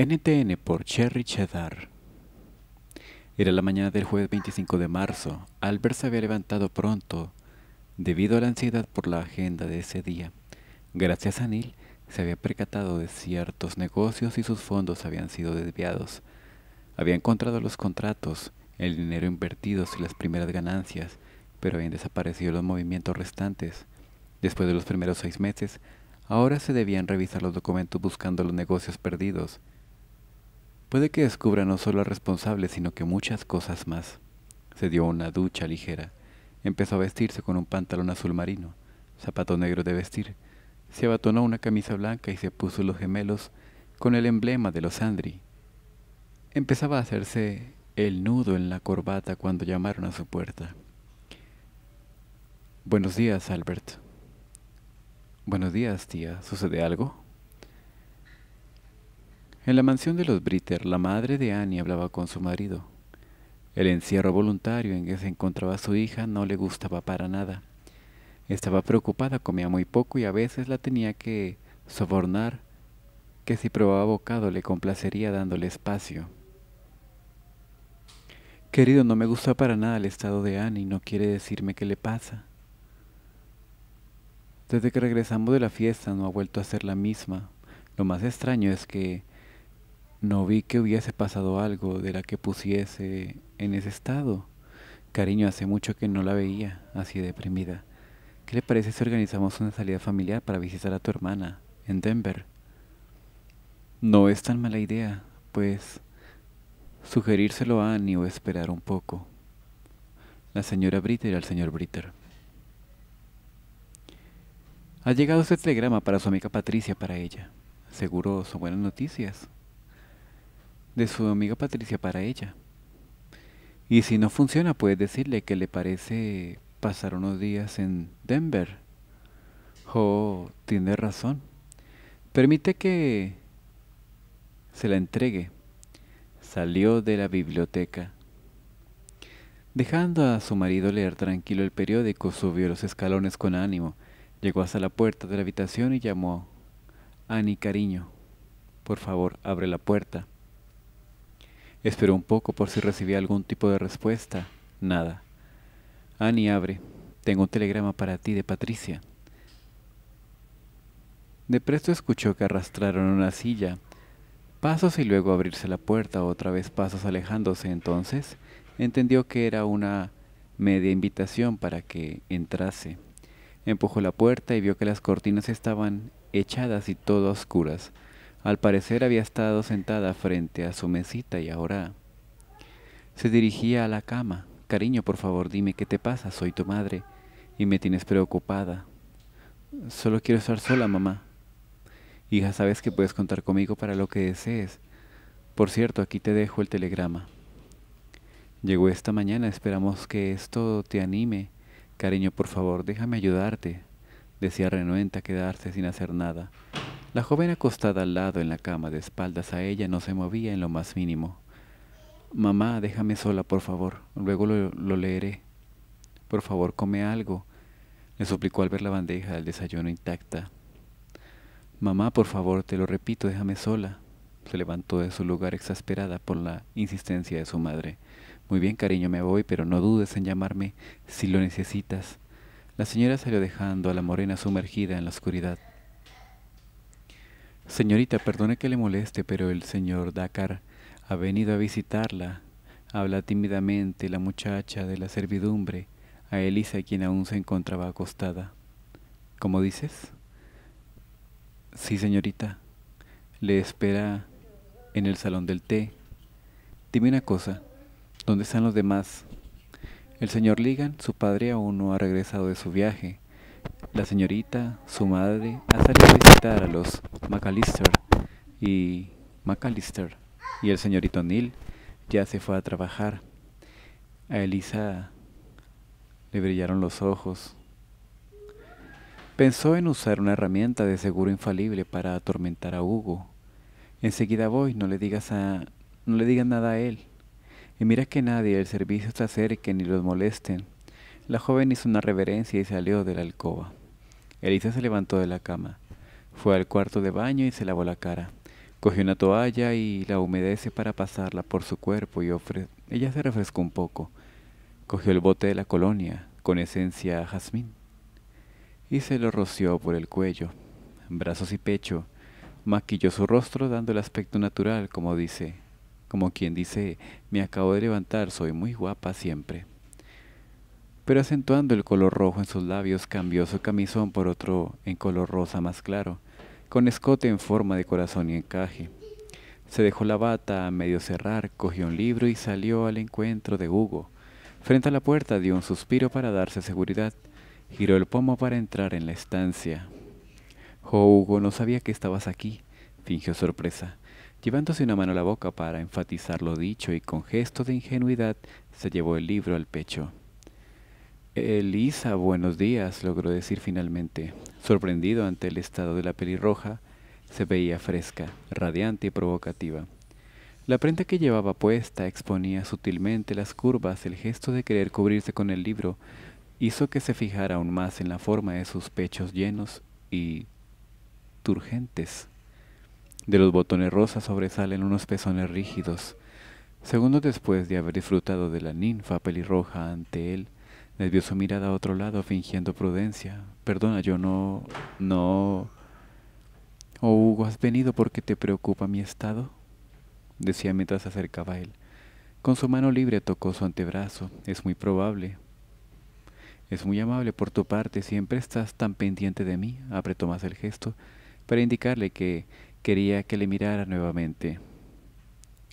NTN por Cherry Cheddar. Era la mañana del jueves 25 de marzo. Albert se había levantado pronto, debido a la ansiedad por la agenda de ese día. Gracias a Neil, se había percatado de ciertos negocios y sus fondos habían sido desviados. Había encontrado los contratos, el dinero invertido y las primeras ganancias, pero habían desaparecido los movimientos restantes. Después de los primeros seis meses, ahora se debían revisar los documentos buscando los negocios perdidos. Puede que descubra no solo al responsable, sino que muchas cosas más. Se dio una ducha ligera. Empezó a vestirse con un pantalón azul marino, zapato negro de vestir. Se abatonó una camisa blanca y se puso los gemelos con el emblema de los Andri. Empezaba a hacerse el nudo en la corbata cuando llamaron a su puerta. Buenos días, Albert. Buenos días, tía. ¿Sucede algo? En la mansión de los Britter, la madre de Annie hablaba con su marido. El encierro voluntario en que se encontraba su hija no le gustaba para nada. Estaba preocupada, comía muy poco y a veces la tenía que sobornar, que si probaba bocado le complacería dándole espacio. Querido, no me gusta para nada el estado de Annie, no quiere decirme qué le pasa. Desde que regresamos de la fiesta no ha vuelto a ser la misma. Lo más extraño es que no vi que hubiese pasado algo de la que pusiese en ese estado. Cariño, hace mucho que no la veía así deprimida. ¿Qué le parece si organizamos una salida familiar para visitar a tu hermana en Denver? No es tan mala idea, pues sugerírselo a Annie o esperar un poco. La señora Britter al señor Britter. Ha llegado este telegrama para su amiga Patricia para ella. Seguro son buenas noticias de su amiga Patricia para ella. Y si no funciona, puedes decirle que le parece pasar unos días en Denver. Oh, tiene razón. Permite que se la entregue. Salió de la biblioteca. Dejando a su marido leer tranquilo el periódico, subió los escalones con ánimo. Llegó hasta la puerta de la habitación y llamó. Ani, cariño, por favor, abre la puerta. Esperó un poco por si recibía algún tipo de respuesta. Nada. Annie abre. Tengo un telegrama para ti de Patricia. De presto escuchó que arrastraron una silla. Pasos y luego abrirse la puerta, otra vez pasos alejándose. Entonces entendió que era una media invitación para que entrase. Empujó la puerta y vio que las cortinas estaban echadas y todo oscuras. Al parecer había estado sentada frente a su mesita y ahora se dirigía a la cama. Cariño, por favor, dime qué te pasa. Soy tu madre y me tienes preocupada. Solo quiero estar sola, mamá. Hija, sabes que puedes contar conmigo para lo que desees. Por cierto, aquí te dejo el telegrama. Llegó esta mañana, esperamos que esto te anime. Cariño, por favor, déjame ayudarte. Decía Renuenta a quedarse sin hacer nada. La joven acostada al lado en la cama de espaldas a ella no se movía en lo más mínimo. Mamá, déjame sola, por favor. Luego lo, leeré. Por favor, come algo. Le suplicó al ver la bandeja del desayuno intacta. Mamá, por favor, te lo repito, déjame sola. Se levantó de su lugar exasperada por la insistencia de su madre. Muy bien, cariño, me voy, pero no dudes en llamarme si lo necesitas. La señora salió dejando a la morena sumergida en la oscuridad. Señorita, perdone que le moleste, pero el señor Dakar ha venido a visitarla. Habla tímidamente la muchacha de la servidumbre a Elisa, quien aún se encontraba acostada. ¿Cómo dices? Sí, señorita. Le espera en el salón del té. Dime una cosa, ¿dónde están los demás? El señor Ligan, su padre, aún no ha regresado de su viaje. La señorita, su madre, ha salido a visitar a los McAllister y McAllister y el señorito Neil ya se fue a trabajar. A Elisa le brillaron los ojos. Pensó en usar una herramienta de seguro infalible para atormentar a Hugo. Enseguida voy, no le digas a no le digas nada a él. Y mira que nadie del servicio se acerque ni los molesten. La joven hizo una reverencia y salió de la alcoba. Elisa se levantó de la cama. Fue al cuarto de baño y se lavó la cara. Cogió una toalla y la humedece para pasarla por su cuerpo y ofre ella se refrescó un poco. Cogió el bote de la colonia, con esencia jazmín, y se lo roció por el cuello, brazos y pecho. Maquilló su rostro dando el aspecto natural, como dice, como quien dice, me acabo de levantar, soy muy guapa siempre pero acentuando el color rojo en sus labios cambió su camisón por otro en color rosa más claro, con escote en forma de corazón y encaje. Se dejó la bata a medio cerrar, cogió un libro y salió al encuentro de Hugo. Frente a la puerta dio un suspiro para darse seguridad. Giró el pomo para entrar en la estancia. —Oh, Hugo, no sabía que estabas aquí, fingió sorpresa. Llevándose una mano a la boca para enfatizar lo dicho y con gesto de ingenuidad se llevó el libro al pecho. Elisa, buenos días, logró decir finalmente. Sorprendido ante el estado de la pelirroja, se veía fresca, radiante y provocativa. La prenda que llevaba puesta exponía sutilmente las curvas, el gesto de querer cubrirse con el libro hizo que se fijara aún más en la forma de sus pechos llenos y turgentes. De los botones rosas sobresalen unos pezones rígidos. Segundos después de haber disfrutado de la ninfa pelirroja ante él, dio su mirada a otro lado fingiendo prudencia. Perdona, yo no... no... Oh, Hugo, ¿has venido porque te preocupa mi estado? decía mientras se acercaba a él. Con su mano libre tocó su antebrazo. Es muy probable. Es muy amable por tu parte, siempre estás tan pendiente de mí, apretó más el gesto, para indicarle que quería que le mirara nuevamente.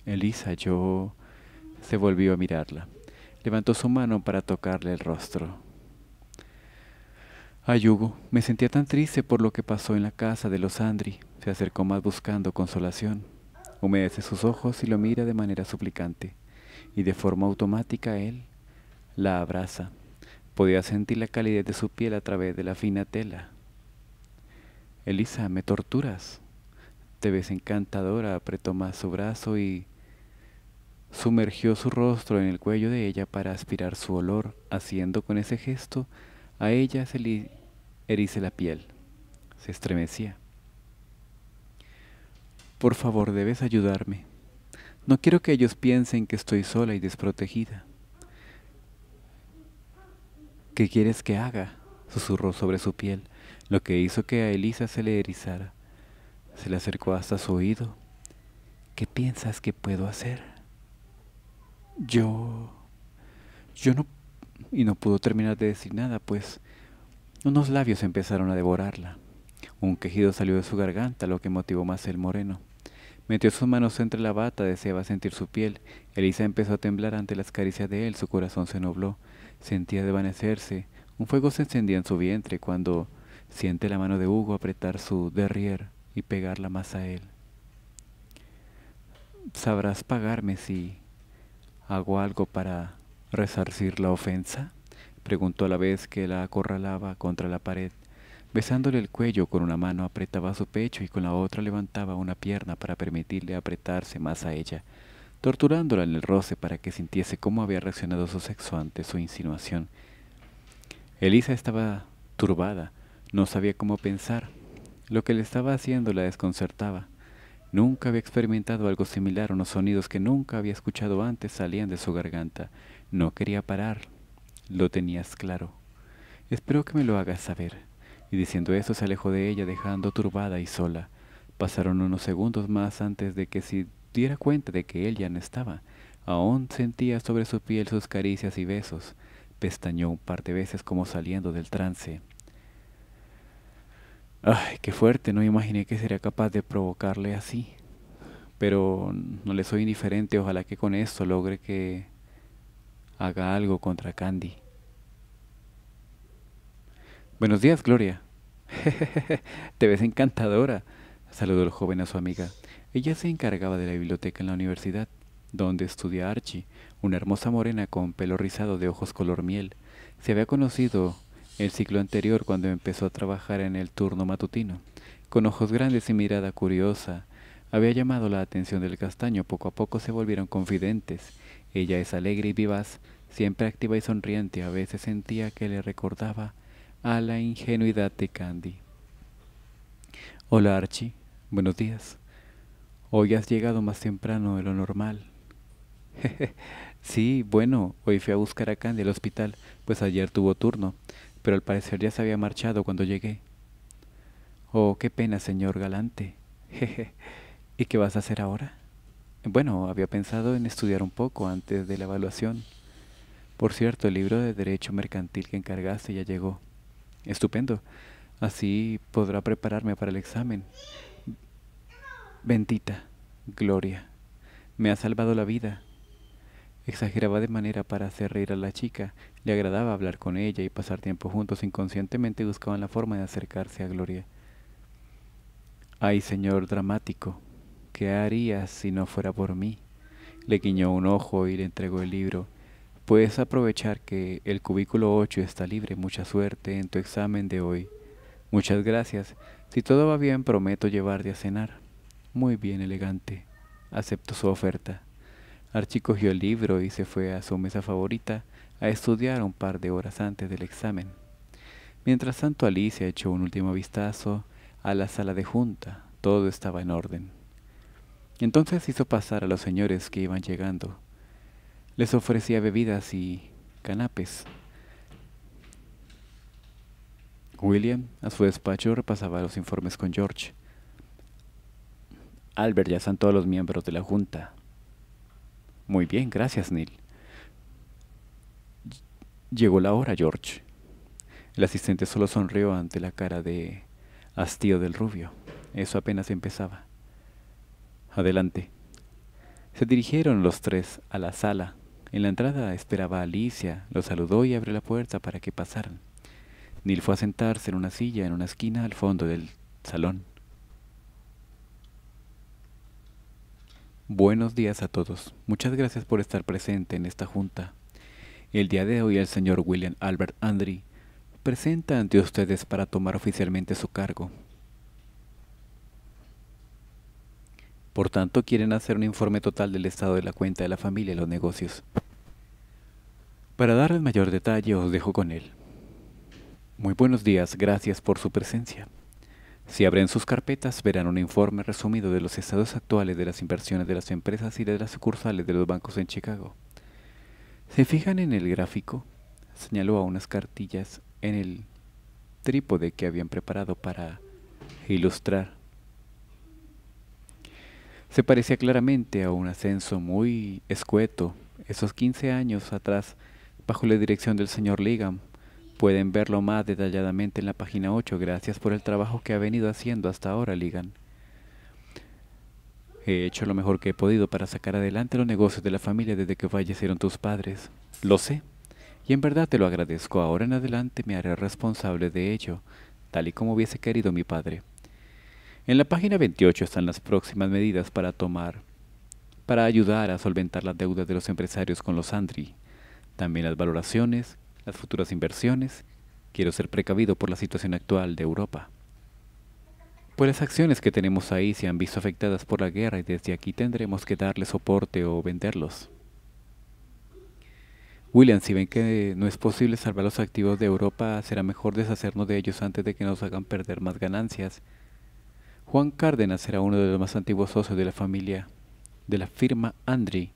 Elisa, yo... se volvió a mirarla levantó su mano para tocarle el rostro. Ayugo, me sentía tan triste por lo que pasó en la casa de los Andri. Se acercó más buscando consolación. Humedece sus ojos y lo mira de manera suplicante. Y de forma automática él la abraza. Podía sentir la calidez de su piel a través de la fina tela. Elisa, me torturas. Te ves encantadora, apretó más su brazo y Sumergió su rostro en el cuello de ella para aspirar su olor, haciendo con ese gesto a ella se le erice la piel. Se estremecía. Por favor, debes ayudarme. No quiero que ellos piensen que estoy sola y desprotegida. ¿Qué quieres que haga? susurró sobre su piel, lo que hizo que a Elisa se le erizara. Se le acercó hasta su oído. ¿Qué piensas que puedo hacer? yo, yo no, y no pudo terminar de decir nada, pues unos labios empezaron a devorarla. Un quejido salió de su garganta, lo que motivó más el moreno. Metió sus manos entre la bata, deseaba sentir su piel. Elisa empezó a temblar ante las caricias de él, su corazón se nubló, sentía desvanecerse. Un fuego se encendía en su vientre cuando siente la mano de Hugo apretar su derrier y pegarla más a él. Sabrás pagarme si ¿Hago algo para resarcir la ofensa? preguntó a la vez que la acorralaba contra la pared. Besándole el cuello con una mano apretaba su pecho y con la otra levantaba una pierna para permitirle apretarse más a ella, torturándola en el roce para que sintiese cómo había reaccionado su sexo ante su insinuación. Elisa estaba turbada, no sabía cómo pensar. Lo que le estaba haciendo la desconcertaba. Nunca había experimentado algo similar, unos sonidos que nunca había escuchado antes salían de su garganta. No quería parar, lo tenías claro. Espero que me lo hagas saber. Y diciendo eso se alejó de ella dejando turbada y sola. Pasaron unos segundos más antes de que se diera cuenta de que él ya no estaba. Aún sentía sobre su piel sus caricias y besos. Pestañó un par de veces como saliendo del trance. Ay, qué fuerte, no imaginé que sería capaz de provocarle así. Pero no le soy indiferente, ojalá que con esto logre que haga algo contra Candy. Buenos días, Gloria. Te ves encantadora, saludó el joven a su amiga. Ella se encargaba de la biblioteca en la universidad, donde estudia Archie, una hermosa morena con pelo rizado de ojos color miel. Se había conocido el ciclo anterior cuando empezó a trabajar en el turno matutino. Con ojos grandes y mirada curiosa, había llamado la atención del castaño. Poco a poco se volvieron confidentes. Ella es alegre y vivaz, siempre activa y sonriente. A veces sentía que le recordaba a la ingenuidad de Candy. Hola Archie, buenos días. Hoy has llegado más temprano de lo normal. sí, bueno, hoy fui a buscar a Candy al hospital, pues ayer tuvo turno pero al parecer ya se había marchado cuando llegué. Oh, qué pena, señor galante. Jeje. ¿Y qué vas a hacer ahora? Bueno, había pensado en estudiar un poco antes de la evaluación. Por cierto, el libro de Derecho Mercantil que encargaste ya llegó. Estupendo. Así podrá prepararme para el examen. Bendita, Gloria. Me ha salvado la vida. Exageraba de manera para hacer reír a la chica, le agradaba hablar con ella y pasar tiempo juntos, inconscientemente buscaban la forma de acercarse a Gloria. Ay, señor dramático, ¿qué harías si no fuera por mí? Le guiñó un ojo y le entregó el libro. Puedes aprovechar que el cubículo 8 está libre. Mucha suerte en tu examen de hoy. Muchas gracias. Si todo va bien, prometo llevarte a cenar. Muy bien, elegante. Acepto su oferta. Archie cogió el libro y se fue a su mesa favorita a estudiar un par de horas antes del examen. Mientras tanto Alicia echó un último vistazo a la sala de junta. Todo estaba en orden. Entonces hizo pasar a los señores que iban llegando. Les ofrecía bebidas y canapes. William, a su despacho, repasaba los informes con George. Albert ya están todos los miembros de la Junta, muy bien, gracias, Neil. Llegó la hora, George. El asistente solo sonrió ante la cara de hastío del rubio. Eso apenas empezaba. Adelante. Se dirigieron los tres a la sala. En la entrada esperaba Alicia, lo saludó y abrió la puerta para que pasaran. Neil fue a sentarse en una silla en una esquina al fondo del salón. Buenos días a todos. Muchas gracias por estar presente en esta junta. El día de hoy el señor William Albert Andry presenta ante ustedes para tomar oficialmente su cargo. Por tanto, quieren hacer un informe total del estado de la cuenta de la familia y los negocios. Para darles mayor detalle, os dejo con él. Muy buenos días, gracias por su presencia. Si abren sus carpetas, verán un informe resumido de los estados actuales de las inversiones de las empresas y de las sucursales de los bancos en Chicago. ¿Se fijan en el gráfico? Señaló a unas cartillas en el trípode que habían preparado para ilustrar. Se parecía claramente a un ascenso muy escueto esos 15 años atrás bajo la dirección del señor Ligam Pueden verlo más detalladamente en la página 8. Gracias por el trabajo que ha venido haciendo hasta ahora, Ligan. He hecho lo mejor que he podido para sacar adelante los negocios de la familia desde que fallecieron tus padres. Lo sé. Y en verdad te lo agradezco. Ahora en adelante me haré responsable de ello, tal y como hubiese querido mi padre. En la página 28 están las próximas medidas para tomar, para ayudar a solventar las deudas de los empresarios con los Andri. También las valoraciones las futuras inversiones, quiero ser precavido por la situación actual de Europa. Pues las acciones que tenemos ahí se han visto afectadas por la guerra y desde aquí tendremos que darle soporte o venderlos. William, si ven que no es posible salvar los activos de Europa, será mejor deshacernos de ellos antes de que nos hagan perder más ganancias. Juan Cárdenas será uno de los más antiguos socios de la familia de la firma Andri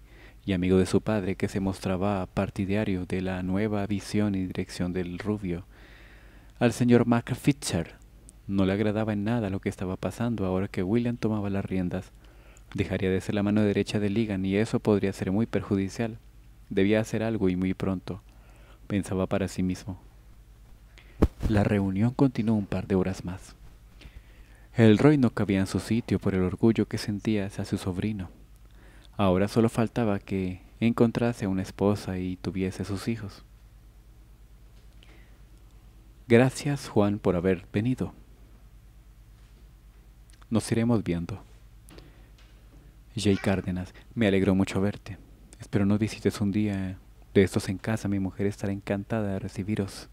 y amigo de su padre que se mostraba partidario de la nueva visión y dirección del rubio. Al señor McFitcher no le agradaba en nada lo que estaba pasando ahora que William tomaba las riendas. Dejaría de ser la mano derecha de Ligan y eso podría ser muy perjudicial. Debía hacer algo y muy pronto, pensaba para sí mismo. La reunión continuó un par de horas más. El Roy no cabía en su sitio por el orgullo que sentía hacia su sobrino. Ahora solo faltaba que encontrase una esposa y tuviese sus hijos. Gracias Juan por haber venido. Nos iremos viendo. Jay Cárdenas, me alegro mucho verte. Espero no visites un día de estos en casa. Mi mujer estará encantada de recibiros.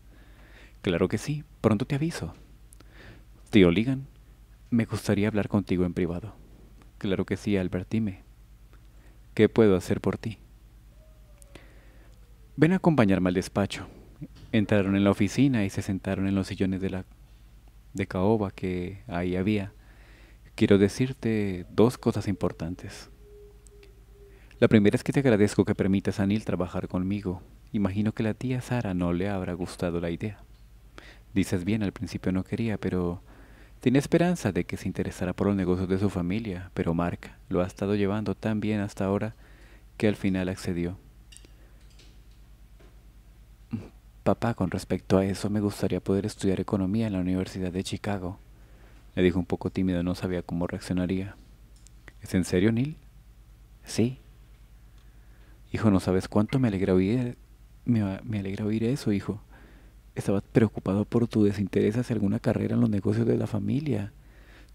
Claro que sí, pronto te aviso. Tío Ligan, me gustaría hablar contigo en privado. Claro que sí, Albertime. ¿Qué puedo hacer por ti? Ven a acompañarme al despacho. Entraron en la oficina y se sentaron en los sillones de la de caoba que ahí había. Quiero decirte dos cosas importantes. La primera es que te agradezco que permitas a Neil trabajar conmigo. Imagino que la tía Sara no le habrá gustado la idea. Dices bien, al principio no quería, pero tiene esperanza de que se interesara por los negocios de su familia, pero Mark lo ha estado llevando tan bien hasta ahora que al final accedió. Papá, con respecto a eso me gustaría poder estudiar economía en la Universidad de Chicago. Le dijo un poco tímido, no sabía cómo reaccionaría. ¿Es en serio, Neil? Sí. Hijo, no sabes cuánto me alegra oír, me, me alegra oír eso, hijo estabas preocupado por tu desinterés hacia alguna carrera en los negocios de la familia.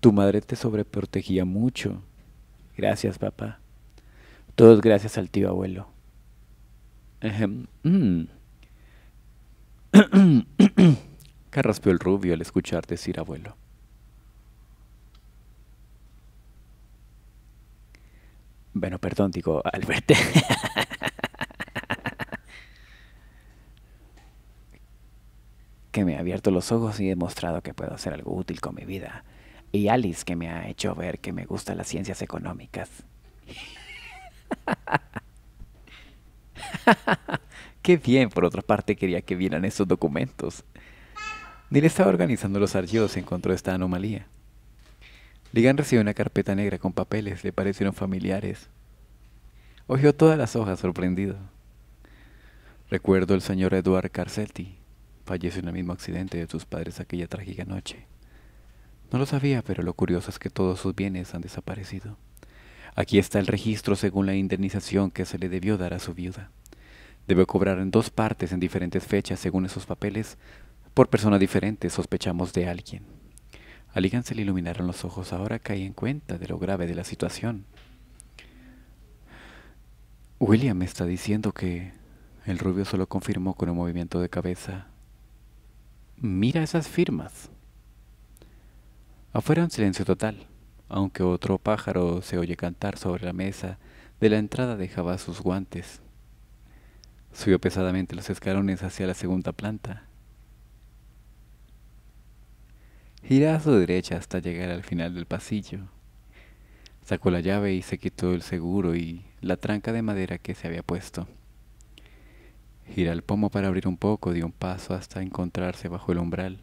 Tu madre te sobreprotegía mucho. Gracias, papá. Todos gracias al tío abuelo. Mm. Carraspió el rubio al escuchar decir abuelo. Bueno, perdón, digo, Alberte. que me ha abierto los ojos y he demostrado que puedo hacer algo útil con mi vida. Y Alice, que me ha hecho ver que me gustan las ciencias económicas. Qué bien, por otra parte, quería que vieran esos documentos. Neil estaba organizando los archivos y encontró esta anomalía. Ligan recibió una carpeta negra con papeles, le parecieron familiares. Ojeó todas las hojas sorprendido. Recuerdo el señor Edward Carcetti, falleció en el mismo accidente de sus padres aquella trágica noche. No lo sabía, pero lo curioso es que todos sus bienes han desaparecido. Aquí está el registro según la indemnización que se le debió dar a su viuda. Debe cobrar en dos partes en diferentes fechas según esos papeles. Por persona diferente sospechamos de alguien. A se le iluminaron los ojos. Ahora caí en cuenta de lo grave de la situación. William está diciendo que... El rubio solo confirmó con un movimiento de cabeza Mira esas firmas. Afuera un silencio total, aunque otro pájaro se oye cantar sobre la mesa de la entrada dejaba sus guantes. Subió pesadamente los escalones hacia la segunda planta. Giró a su derecha hasta llegar al final del pasillo. Sacó la llave y se quitó el seguro y la tranca de madera que se había puesto. Gira el pomo para abrir un poco, dio un paso hasta encontrarse bajo el umbral.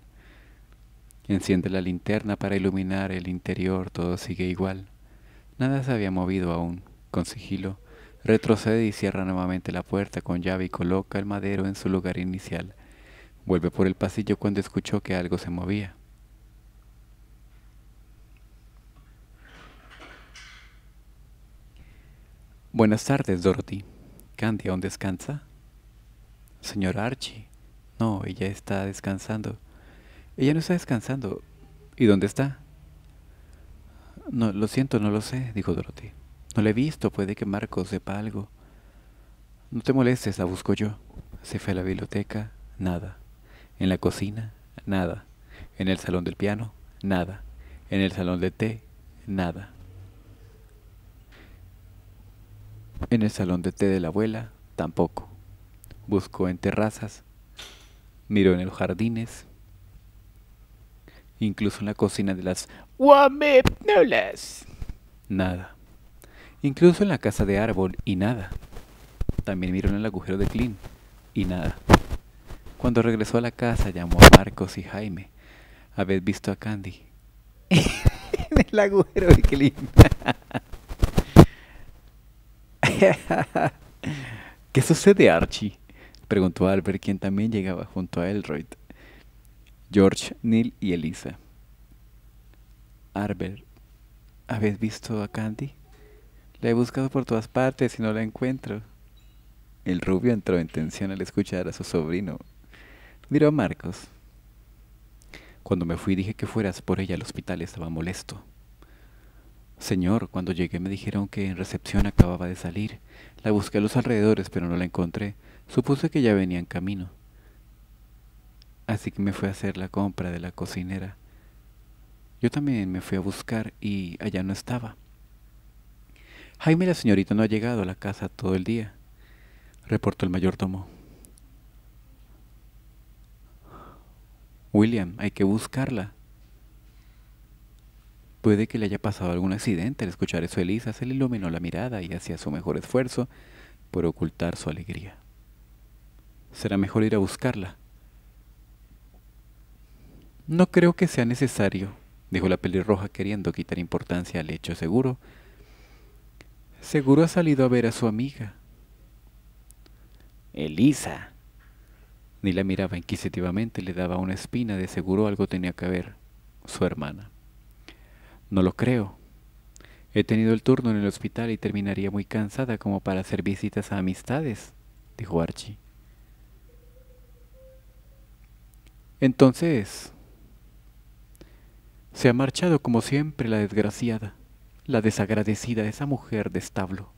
Enciende la linterna para iluminar el interior, todo sigue igual. Nada se había movido aún. Con sigilo, retrocede y cierra nuevamente la puerta con llave y coloca el madero en su lugar inicial. Vuelve por el pasillo cuando escuchó que algo se movía. Buenas tardes, Dorothy. Candy, ¿aún descansa? Señor Archie. No, ella está descansando. Ella no está descansando. ¿Y dónde está? No, lo siento, no lo sé, dijo Dorothy. No la he visto, puede que Marco sepa algo. No te molestes, la busco yo. Se fue a la biblioteca, nada. En la cocina, nada. En el salón del piano, nada. En el salón de té, nada. En el salón de té de la abuela, tampoco buscó en terrazas, miró en los jardines, incluso en la cocina de las Wamepnolas. Nada. Incluso en la casa de árbol y nada. También miró en el agujero de Clint y nada. Cuando regresó a la casa llamó a Marcos y Jaime. Habéis visto a Candy. en el agujero de Clint. ¿Qué sucede, Archie? Preguntó a Albert, quien también llegaba junto a Elroyd. George, Neil y Elisa. Albert, ¿habéis visto a Candy? La he buscado por todas partes y no la encuentro. El rubio entró en tensión al escuchar a su sobrino. Miró a Marcos. Cuando me fui dije que fueras por ella al hospital, estaba molesto. Señor, cuando llegué me dijeron que en recepción acababa de salir. La busqué a los alrededores, pero no la encontré. Supuse que ya venía en camino. Así que me fui a hacer la compra de la cocinera. Yo también me fui a buscar y allá no estaba. Jaime la señorita no ha llegado a la casa todo el día, reportó el mayordomo. William, hay que buscarla. Puede que le haya pasado algún accidente. Al escuchar eso, Elisa se le iluminó la mirada y hacía su mejor esfuerzo por ocultar su alegría será mejor ir a buscarla. No creo que sea necesario, dijo la pelirroja queriendo quitar importancia al hecho seguro. Seguro ha salido a ver a su amiga. Elisa. Ni la miraba inquisitivamente, le daba una espina, de seguro algo tenía que ver su hermana. No lo creo. He tenido el turno en el hospital y terminaría muy cansada como para hacer visitas a amistades, dijo Archie. Entonces, se ha marchado como siempre la desgraciada, la desagradecida, esa mujer de establo.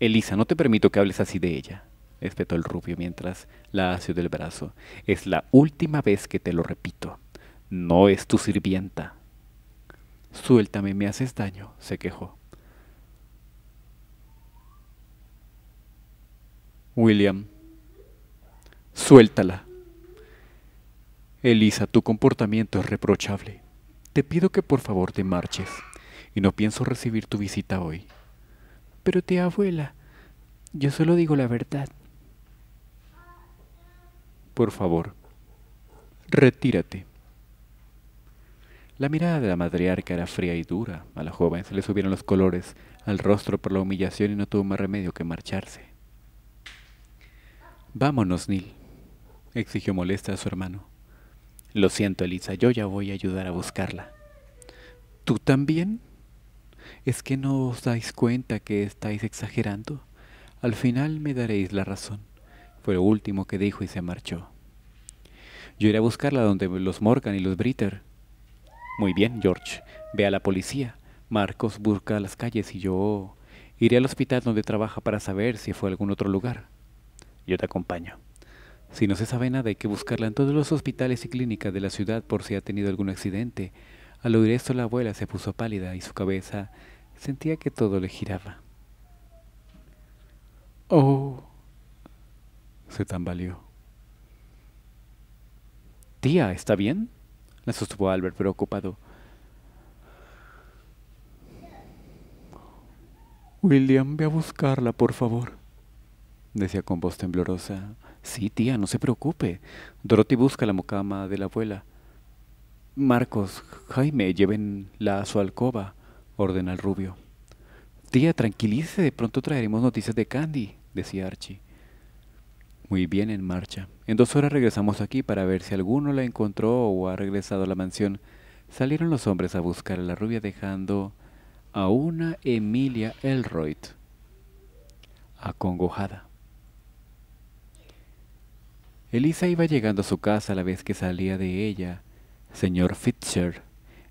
Elisa, no te permito que hables así de ella, espetó el rubio mientras la asió del brazo. Es la última vez que te lo repito. No es tu sirvienta. Suéltame, me haces daño, se quejó. William Suéltala. Elisa, tu comportamiento es reprochable. Te pido que por favor te marches, y no pienso recibir tu visita hoy. Pero tía abuela, yo solo digo la verdad. Por favor, retírate. La mirada de la madriarca era fría y dura. A la joven se le subieron los colores al rostro por la humillación y no tuvo más remedio que marcharse. Vámonos, Neil exigió molesta a su hermano. Lo siento, Elisa, yo ya voy a ayudar a buscarla. ¿Tú también? ¿Es que no os dais cuenta que estáis exagerando? Al final me daréis la razón. Fue lo último que dijo y se marchó. Yo iré a buscarla donde los Morgan y los Britter. Muy bien, George. Ve a la policía. Marcos busca las calles y yo iré al hospital donde trabaja para saber si fue a algún otro lugar. Yo te acompaño. Si no se sabe nada, hay que buscarla en todos los hospitales y clínicas de la ciudad por si ha tenido algún accidente. Al oír esto, la abuela se puso pálida y su cabeza sentía que todo le giraba. Oh, se tambaleó. Tía, ¿está bien? La sostuvo Albert preocupado. William, ve a buscarla, por favor decía con voz temblorosa. Sí, tía, no se preocupe. Dorothy busca la mucama de la abuela. Marcos, Jaime, llévenla a su alcoba, ordena el rubio. Tía, tranquilice, de pronto traeremos noticias de Candy, decía Archie. Muy bien, en marcha. En dos horas regresamos aquí para ver si alguno la encontró o ha regresado a la mansión. Salieron los hombres a buscar a la rubia dejando a una Emilia Elroyd acongojada. Elisa iba llegando a su casa a la vez que salía de ella. Señor Fitcher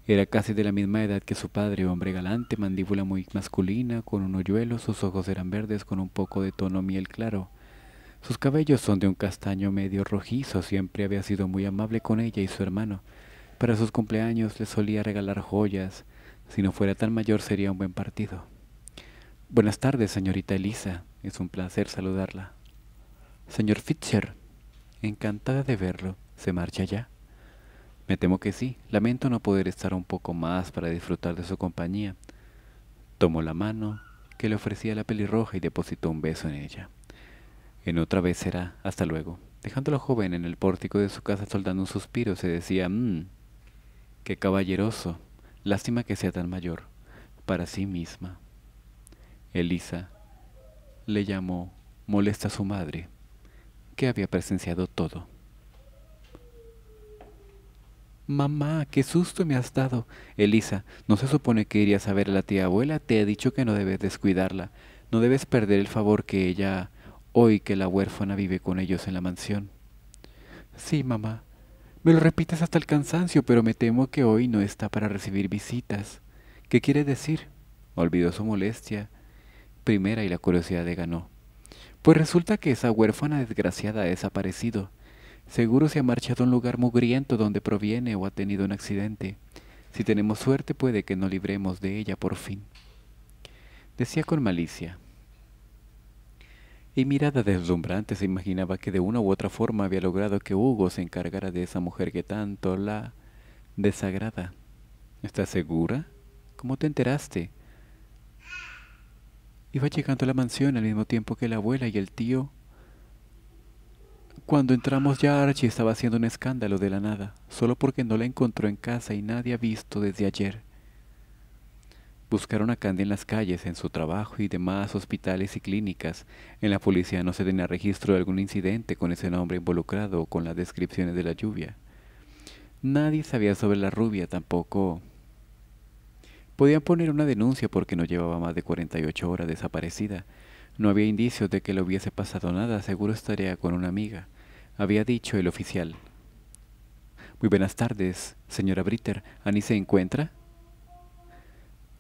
era casi de la misma edad que su padre, hombre galante, mandíbula muy masculina, con un hoyuelo, sus ojos eran verdes con un poco de tono miel claro. Sus cabellos son de un castaño medio rojizo, siempre había sido muy amable con ella y su hermano. Para sus cumpleaños le solía regalar joyas, si no fuera tan mayor sería un buen partido. Buenas tardes, señorita Elisa, es un placer saludarla. Señor Fitcher, Encantada de verlo. ¿Se marcha ya? Me temo que sí. Lamento no poder estar un poco más para disfrutar de su compañía. Tomó la mano que le ofrecía la pelirroja y depositó un beso en ella. En otra vez será, hasta luego. Dejando a la joven en el pórtico de su casa soltando un suspiro, se decía, mmm, qué caballeroso, lástima que sea tan mayor, para sí misma. Elisa le llamó molesta a su madre que había presenciado todo. Mamá, qué susto me has dado. Elisa, ¿no se supone que irías a ver a la tía abuela? Te he dicho que no debes descuidarla. No debes perder el favor que ella, hoy que la huérfana vive con ellos en la mansión. Sí, mamá. Me lo repites hasta el cansancio, pero me temo que hoy no está para recibir visitas. ¿Qué quiere decir? Olvidó su molestia primera y la curiosidad de ganó. Pues resulta que esa huérfana desgraciada ha desaparecido. Seguro se ha marchado a un lugar mugriento donde proviene o ha tenido un accidente. Si tenemos suerte puede que nos libremos de ella por fin. Decía con malicia. Y mirada deslumbrante se imaginaba que de una u otra forma había logrado que Hugo se encargara de esa mujer que tanto la desagrada. ¿Estás segura? ¿Cómo te enteraste? Iba llegando a la mansión al mismo tiempo que la abuela y el tío. Cuando entramos ya Archie estaba haciendo un escándalo de la nada, solo porque no la encontró en casa y nadie ha visto desde ayer. Buscaron a Candy en las calles, en su trabajo y demás hospitales y clínicas. En la policía no se tenía registro de algún incidente con ese nombre involucrado o con las descripciones de la lluvia. Nadie sabía sobre la rubia, tampoco Podían poner una denuncia porque no llevaba más de 48 horas desaparecida. No había indicios de que le hubiese pasado nada, seguro estaría con una amiga, había dicho el oficial. Muy buenas tardes, señora Britter. ¿Annie se encuentra?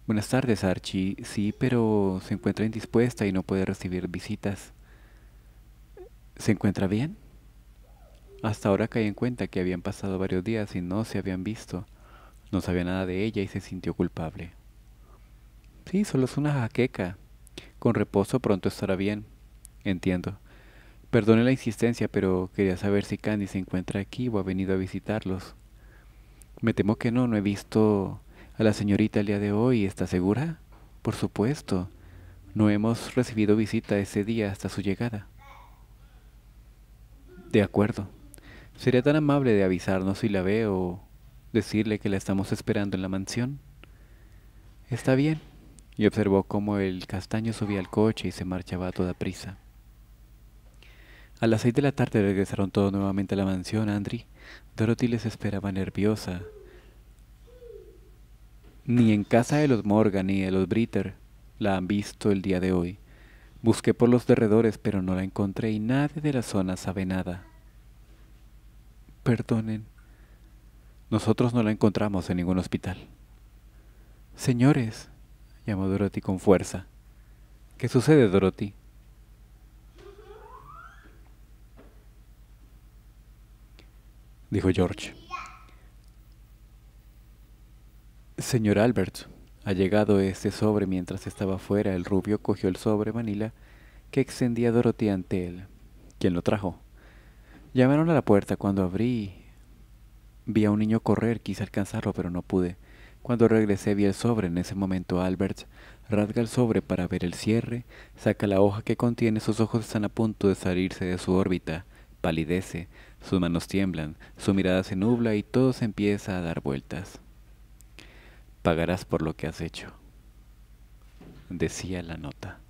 Buenas tardes, Archie. Sí, pero se encuentra indispuesta y no puede recibir visitas. ¿Se encuentra bien? Hasta ahora caí en cuenta que habían pasado varios días y no se habían visto. No sabía nada de ella y se sintió culpable. Sí, solo es una jaqueca. Con reposo pronto estará bien. Entiendo. Perdone la insistencia, pero quería saber si Candy se encuentra aquí o ha venido a visitarlos. Me temo que no, no he visto a la señorita el día de hoy. ¿Está segura? Por supuesto. No hemos recibido visita ese día hasta su llegada. De acuerdo. Sería tan amable de avisarnos si la veo decirle que la estamos esperando en la mansión. Está bien, y observó cómo el castaño subía al coche y se marchaba a toda prisa. A las seis de la tarde regresaron todos nuevamente a la mansión, Andri. Dorothy les esperaba nerviosa. Ni en casa de los Morgan ni de los Britter la han visto el día de hoy. Busqué por los derredores, pero no la encontré y nadie de la zona sabe nada. Perdonen, nosotros no la encontramos en ningún hospital. Señores, llamó Dorothy con fuerza. ¿Qué sucede, Dorothy? Dijo George. Señor Albert, ha llegado este sobre mientras estaba fuera. El rubio cogió el sobre Manila que extendía Dorothy ante él. quien lo trajo? Llamaron a la puerta cuando abrí Vi a un niño correr, quise alcanzarlo, pero no pude. Cuando regresé vi el sobre, en ese momento Albert rasga el sobre para ver el cierre, saca la hoja que contiene, sus ojos están a punto de salirse de su órbita, palidece, sus manos tiemblan, su mirada se nubla y todo se empieza a dar vueltas. Pagarás por lo que has hecho, decía la nota.